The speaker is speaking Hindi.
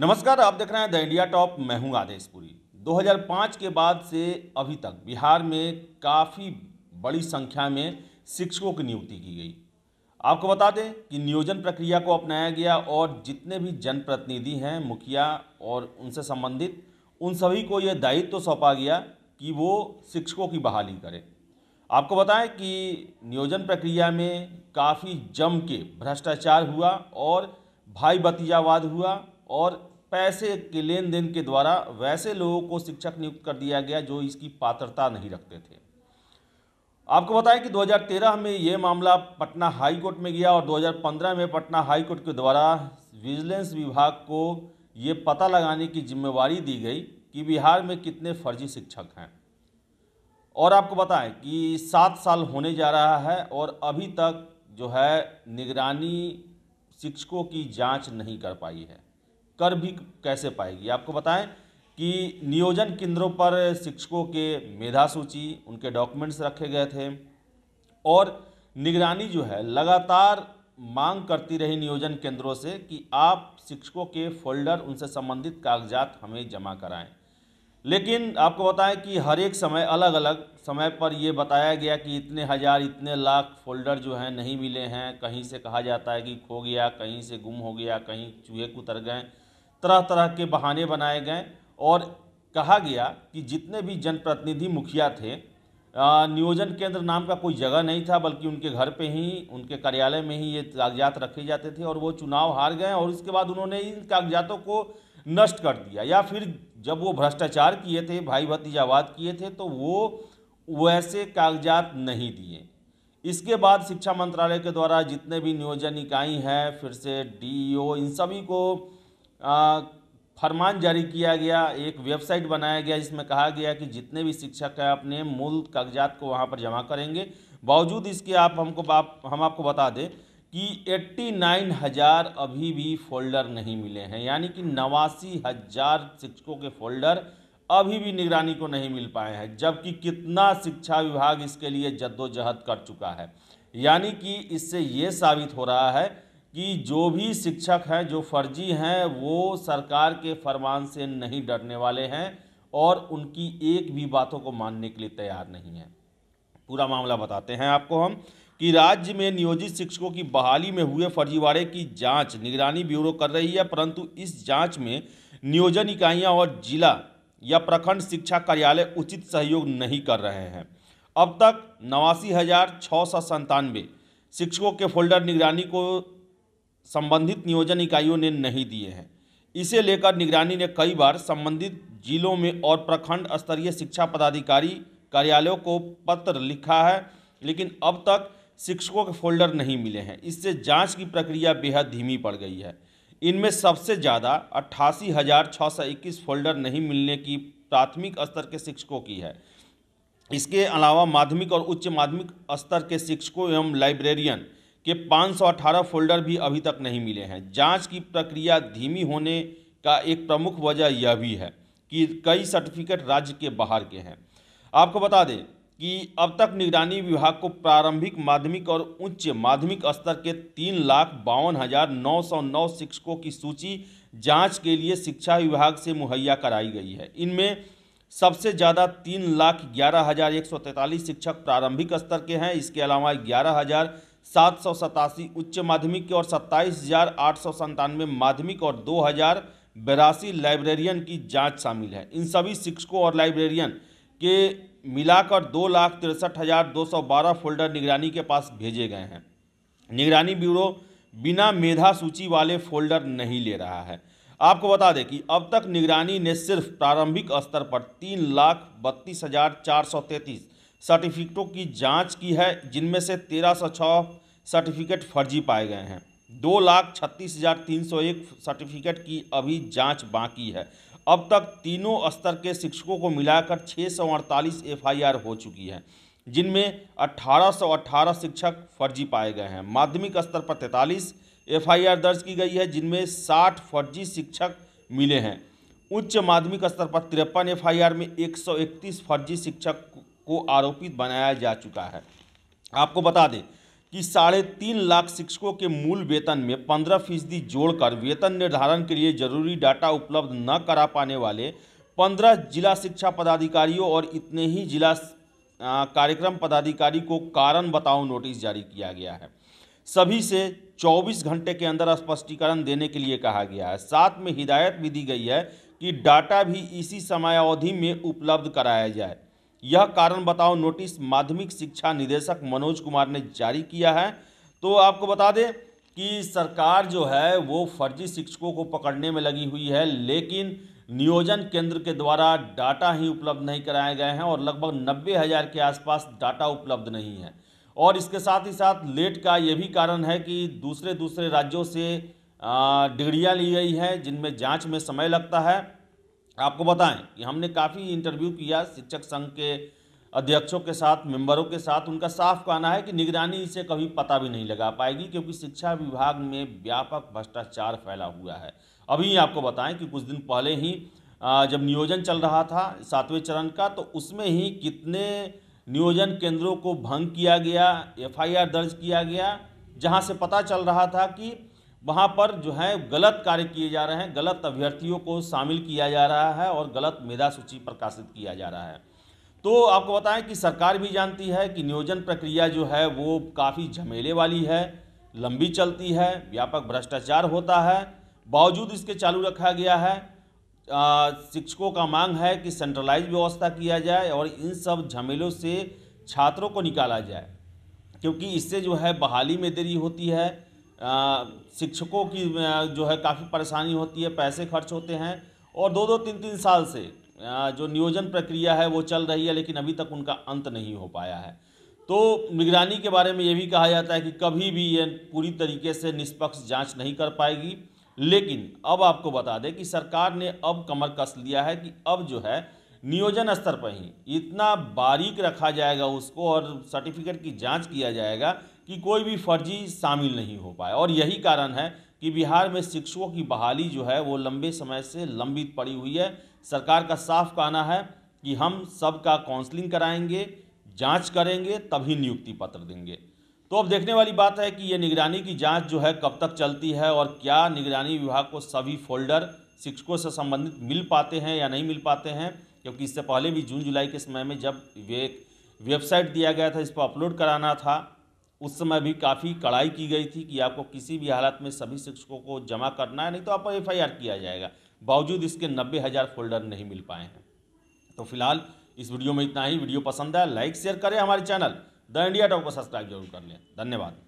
नमस्कार आप देख रहे हैं द इंडिया टॉप मैं हूं आदेश पुरी 2005 के बाद से अभी तक बिहार में काफ़ी बड़ी संख्या में शिक्षकों की नियुक्ति की गई आपको बता दें कि नियोजन प्रक्रिया को अपनाया गया और जितने भी जनप्रतिनिधि हैं मुखिया और उनसे संबंधित उन सभी को यह दायित्व तो सौंपा गया कि वो शिक्षकों की बहाली करें आपको बताएं कि नियोजन प्रक्रिया में काफ़ी जम के भ्रष्टाचार हुआ और भाई भतीजावाद हुआ और पैसे के लेन देन के द्वारा वैसे लोगों को शिक्षक नियुक्त कर दिया गया जो इसकी पात्रता नहीं रखते थे आपको बताएं कि 2013 में ये मामला पटना हाई कोर्ट में गया और 2015 में पटना हाई कोर्ट के द्वारा विजिलेंस विभाग को ये पता लगाने की जिम्मेवारी दी गई कि बिहार में कितने फर्जी शिक्षक हैं और आपको बताएं कि सात साल होने जा रहा है और अभी तक जो है निगरानी शिक्षकों की जांच नहीं कर पाई है कर भी कैसे पाएगी आपको बताएं कि नियोजन केंद्रों पर शिक्षकों के मेधा सूची उनके डॉक्यूमेंट्स रखे गए थे और निगरानी जो है लगातार मांग करती रही नियोजन केंद्रों से कि आप शिक्षकों के फोल्डर उनसे संबंधित कागजात हमें जमा कराएं लेकिन आपको बताएं कि हर एक समय अलग अलग समय पर ये बताया गया कि इतने हज़ार इतने लाख फोल्डर जो हैं नहीं मिले हैं कहीं से कहा जाता है कि खो गया कहीं से गुम हो गया कहीं चूहे कुतर गए तरह तरह के बहाने बनाए गए और कहा गया कि जितने भी जनप्रतिनिधि मुखिया थे नियोजन केंद्र नाम का कोई जगह नहीं था बल्कि उनके घर पे ही उनके कार्यालय में ही ये कागजात रखे जाते थे और वो चुनाव हार गए और उसके बाद उन्होंने इन कागजातों को नष्ट कर दिया या फिर जब वो भ्रष्टाचार किए थे भाई भतीजावाद किए थे तो वो वैसे कागजात नहीं दिए इसके बाद शिक्षा मंत्रालय के द्वारा जितने भी नियोजन इकाई हैं फिर से डी इन सभी को फरमान जारी किया गया एक वेबसाइट बनाया गया जिसमें कहा गया कि जितने भी शिक्षक हैं अपने मूल कागजात को वहाँ पर जमा करेंगे बावजूद इसके आप हमको आप हम आपको बता दें कि एट्टी नाइन हज़ार अभी भी फोल्डर नहीं मिले हैं यानी कि नवासी हज़ार शिक्षकों के फोल्डर अभी भी निगरानी को नहीं मिल पाए हैं जबकि कितना शिक्षा विभाग इसके लिए जद्दोजहद कर चुका है यानी कि इससे ये साबित हो रहा है कि जो भी शिक्षक हैं जो फर्जी हैं वो सरकार के फरमान से नहीं डरने वाले हैं और उनकी एक भी बातों को मानने के लिए तैयार नहीं है पूरा मामला बताते हैं आपको हम कि राज्य में नियोजित शिक्षकों की बहाली में हुए फर्जीवाड़े की जांच निगरानी ब्यूरो कर रही है परंतु इस जांच में नियोजन इकाइयां और जिला या प्रखंड शिक्षा कार्यालय उचित सहयोग नहीं कर रहे हैं अब तक नवासी हज़ार छः सौ संतानवे शिक्षकों के फोल्डर निगरानी को संबंधित नियोजन इकाइयों ने नहीं दिए हैं इसे लेकर निगरानी ने कई बार संबंधित जिलों में और प्रखंड स्तरीय शिक्षा पदाधिकारी कार्यालयों को पत्र लिखा है लेकिन अब तक शिक्षकों के फोल्डर नहीं मिले हैं इससे जांच की प्रक्रिया बेहद धीमी पड़ गई है इनमें सबसे ज़्यादा अट्ठासी हज़ार छः सौ इक्कीस फोल्डर नहीं मिलने की प्राथमिक स्तर के शिक्षकों की है इसके अलावा माध्यमिक और उच्च माध्यमिक स्तर के शिक्षकों एवं लाइब्रेरियन के 518 फोल्डर भी अभी तक नहीं मिले हैं जांच की प्रक्रिया धीमी होने का एक प्रमुख वजह यह भी है कि कई सर्टिफिकेट राज्य के बाहर के हैं आपको बता दें कि अब तक निगरानी विभाग को प्रारंभिक माध्यमिक और उच्च माध्यमिक स्तर के तीन लाख बावन हज़ार नौ सौ नौ शिक्षकों की सूची जांच के लिए शिक्षा विभाग से मुहैया कराई गई है इनमें सबसे ज़्यादा तीन लाख ग्यारह हज़ार एक सौ तैंतालीस शिक्षक प्रारंभिक स्तर के हैं इसके अलावा ग्यारह हज़ार सात सौ सतासी उच्च माध्यमिक के और सत्ताईस हजार आठ सौ संतानवे माध्यमिक और दो हजार बेरासी लाइब्रेरियन की जांच शामिल है इन सभी शिक्षकों और लाइब्रेरियन के मिलाकर दो लाख तिरसठ हजार दो सौ बारह फोल्डर निगरानी के पास भेजे गए हैं निगरानी ब्यूरो बिना मेधा सूची वाले फोल्डर नहीं ले रहा है आपको बता दें कि अब तक निगरानी ने सिर्फ प्रारंभिक स्तर पर तीन लाख बत्तीस हजार चार सौ तैंतीस सर्टिफिकेटों की जांच की है जिनमें से तेरह सौ छः सर्टिफिकेट फर्जी पाए गए हैं दो लाख छत्तीस हज़ार तीन सौ एक सर्टिफिकेट की अभी जांच बाकी है अब तक तीनों स्तर के शिक्षकों को मिलाकर छः सौ अड़तालीस एफ हो चुकी है जिनमें सौ अट्ठारह शिक्षक फर्जी पाए गए हैं माध्यमिक स्तर पर तैंतालीस एफ दर्ज की गई है जिनमें साठ फर्जी शिक्षक मिले हैं उच्च माध्यमिक स्तर पर तिरपन एफ में एक फर्जी शिक्षक को आरोपित बनाया जा चुका है आपको बता दें कि साढ़े तीन लाख शिक्षकों के मूल वेतन में पंद्रह फीसदी जोड़कर वेतन निर्धारण के लिए जरूरी डाटा उपलब्ध न करा पाने वाले पंद्रह जिला शिक्षा पदाधिकारियों और इतने ही जिला कार्यक्रम पदाधिकारी को कारण बताओ नोटिस जारी किया गया है सभी से 24 घंटे के अंदर स्पष्टीकरण देने के लिए कहा गया है साथ में हिदायत भी दी गई है कि डाटा भी इसी समयावधि में उपलब्ध कराया जाए यह कारण बताओ नोटिस माध्यमिक शिक्षा निदेशक मनोज कुमार ने जारी किया है तो आपको बता दें कि सरकार जो है वो फर्जी शिक्षकों को पकड़ने में लगी हुई है लेकिन नियोजन केंद्र के द्वारा डाटा ही उपलब्ध नहीं कराए गए हैं और लगभग नब्बे हज़ार के आसपास डाटा उपलब्ध नहीं है और इसके साथ ही साथ लेट का ये भी कारण है कि दूसरे दूसरे राज्यों से डिग्रियाँ ली गई हैं जिनमें जाँच में समय लगता है आपको बताएं कि हमने काफ़ी इंटरव्यू किया शिक्षक संघ के अध्यक्षों के साथ मेंबरों के साथ उनका साफ कहना है कि निगरानी इसे कभी पता भी नहीं लगा पाएगी क्योंकि शिक्षा विभाग में व्यापक भ्रष्टाचार फैला हुआ है अभी आपको बताएं कि कुछ दिन पहले ही जब नियोजन चल रहा था सातवें चरण का तो उसमें ही कितने नियोजन केंद्रों को भंग किया गया एफआईआर दर्ज किया गया जहां से पता चल रहा था कि वहाँ पर जो है गलत कार्य किए जा रहे हैं गलत अभ्यर्थियों को शामिल किया जा रहा है और गलत मेधा सूची प्रकाशित किया जा रहा है तो आपको बताएं कि सरकार भी जानती है कि नियोजन प्रक्रिया जो है वो काफ़ी झमेले वाली है लंबी चलती है व्यापक भ्रष्टाचार होता है बावजूद इसके चालू रखा गया है शिक्षकों का मांग है कि सेंट्रलाइज व्यवस्था किया जाए और इन सब झमेलों से छात्रों को निकाला जाए क्योंकि इससे जो है बहाली में देरी होती है शिक्षकों की जो है काफ़ी परेशानी होती है पैसे खर्च होते हैं और दो दो तीन तीन साल से जो नियोजन प्रक्रिया है वो चल रही है लेकिन अभी तक उनका अंत नहीं हो पाया है तो निगरानी के बारे में ये भी कहा जाता है कि कभी भी ये पूरी तरीके से निष्पक्ष जांच नहीं कर पाएगी लेकिन अब आपको बता दें कि सरकार ने अब कमर कस लिया है कि अब जो है नियोजन स्तर पर ही इतना बारीक रखा जाएगा उसको और सर्टिफिकेट की जांच किया जाएगा कि कोई भी फर्जी शामिल नहीं हो पाए और यही कारण है कि बिहार में शिक्षकों की बहाली जो है वो लंबे समय से लंबित पड़ी हुई है सरकार का साफ कहना है कि हम सबका काउंसलिंग कराएंगे जांच करेंगे तभी नियुक्ति पत्र देंगे तो अब देखने वाली बात है कि ये निगरानी की जांच जो है कब तक चलती है और क्या निगरानी विभाग को सभी फोल्डर शिक्षकों से संबंधित मिल पाते हैं या नहीं मिल पाते हैं क्योंकि इससे पहले भी जून जुलाई के समय में जब वे वेबसाइट दिया गया था इस पर अपलोड कराना था उस समय भी काफ़ी कड़ाई की गई थी कि आपको किसी भी हालत में सभी शिक्षकों को जमा करना है नहीं तो आपको एफ किया जाएगा बावजूद इसके नब्बे हज़ार फोल्डर नहीं मिल पाए हैं तो फिलहाल इस वीडियो में इतना ही वीडियो पसंद आया लाइक शेयर करें हमारे चैनल द इंडिया टॉप को सब्सक्राइब जरूर कर लें धन्यवाद